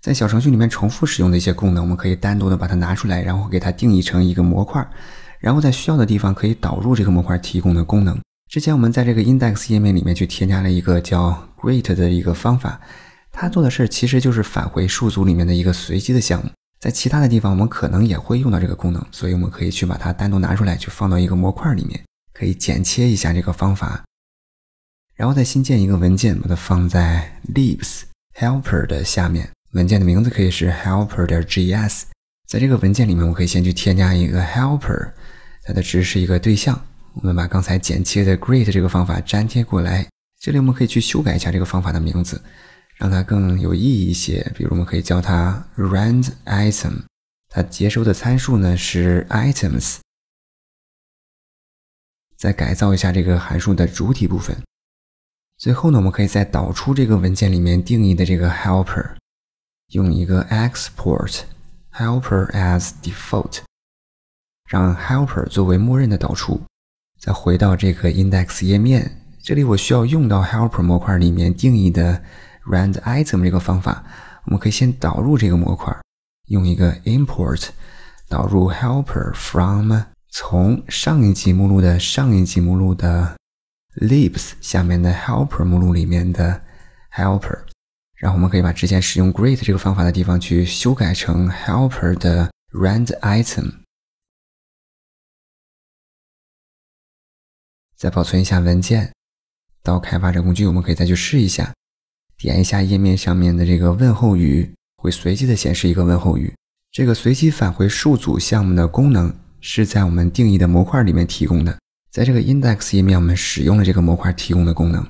在小程序里面重复使用的一些功能，我们可以单独的把它拿出来，然后给它定义成一个模块，然后在需要的地方可以导入这个模块提供的功能。之前我们在这个 index 页面里面去添加了一个叫 great 的一个方法，它做的事其实就是返回数组里面的一个随机的项目。在其他的地方我们可能也会用到这个功能，所以我们可以去把它单独拿出来，去放到一个模块里面，可以剪切一下这个方法，然后再新建一个文件，把它放在 libs helper 的下面。文件的名字可以是 helper. 点 js，在这个文件里面，我可以先去添加一个 helper，它的值是一个对象。我们把刚才剪切的 g r e a t 这个方法粘贴过来，这里我们可以去修改一下这个方法的名字，让它更有意义一些。比如我们可以叫它 randItem，它接收的参数呢是 items。再改造一下这个函数的主体部分。最后呢，我们可以在导出这个文件里面定义的这个 helper。用一个 export helper as default，让 helper 作为默认的导出。再回到这个 index 页面，这里我需要用到 helper 模块里面定义的 rand item 这个方法。我们可以先导入这个模块，用一个 import 导入 helper from 从上一级目录的上一级目录的 libs 下面的 helper 目录里面的 helper。然后我们可以把之前使用 g r e a t 这个方法的地方去修改成 helper 的 rand item，再保存一下文件。到开发者工具，我们可以再去试一下，点一下页面上面的这个问候语，会随机的显示一个问候语。这个随机返回数组项目的功能是在我们定义的模块里面提供的，在这个 index 页面我们使用了这个模块提供的功能。